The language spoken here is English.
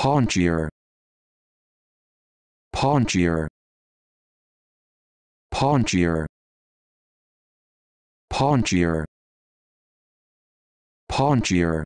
Paunchier. Paunchier. Paunchier. Paunchier. Paunchier.